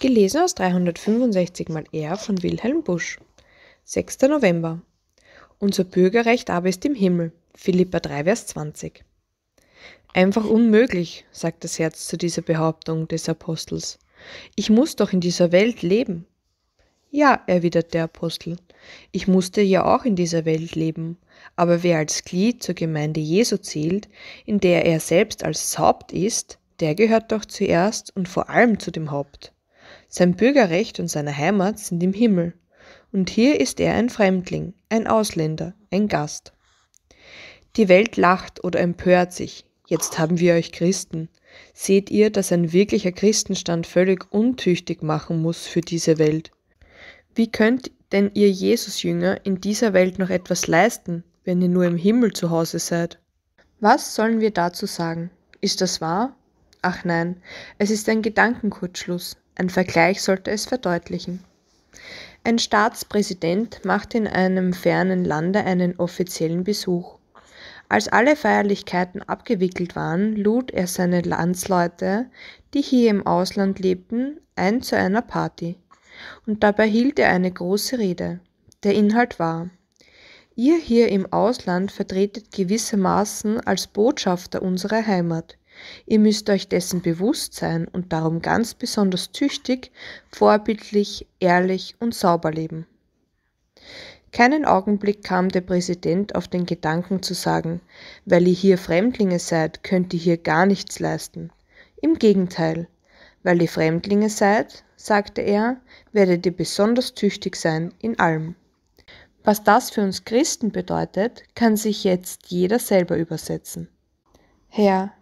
Gelesen aus 365 mal R von Wilhelm Busch. 6. November. Unser Bürgerrecht aber ist im Himmel. Philippa 3, Vers 20. Einfach unmöglich, sagt das Herz zu dieser Behauptung des Apostels. Ich muss doch in dieser Welt leben. Ja, erwidert der Apostel, ich musste ja auch in dieser Welt leben, aber wer als Glied zur Gemeinde Jesu zählt, in der er selbst als Haupt ist, der gehört doch zuerst und vor allem zu dem Haupt. Sein Bürgerrecht und seine Heimat sind im Himmel. Und hier ist er ein Fremdling, ein Ausländer, ein Gast. Die Welt lacht oder empört sich. Jetzt haben wir euch Christen. Seht ihr, dass ein wirklicher Christenstand völlig untüchtig machen muss für diese Welt? Wie könnt denn ihr Jesusjünger in dieser Welt noch etwas leisten, wenn ihr nur im Himmel zu Hause seid? Was sollen wir dazu sagen? Ist das wahr? Ach nein, es ist ein Gedankenkurzschluss. Ein Vergleich sollte es verdeutlichen. Ein Staatspräsident macht in einem fernen Lande einen offiziellen Besuch. Als alle Feierlichkeiten abgewickelt waren, lud er seine Landsleute, die hier im Ausland lebten, ein zu einer Party. Und dabei hielt er eine große Rede. Der Inhalt war Ihr hier im Ausland vertretet gewissermaßen als Botschafter unsere Heimat. Ihr müsst euch dessen bewusst sein und darum ganz besonders tüchtig, vorbildlich, ehrlich und sauber leben. Keinen Augenblick kam der Präsident auf den Gedanken zu sagen, weil ihr hier Fremdlinge seid, könnt ihr hier gar nichts leisten. Im Gegenteil, weil ihr Fremdlinge seid, sagte er, werdet ihr besonders tüchtig sein in allem. Was das für uns Christen bedeutet, kann sich jetzt jeder selber übersetzen. Herr,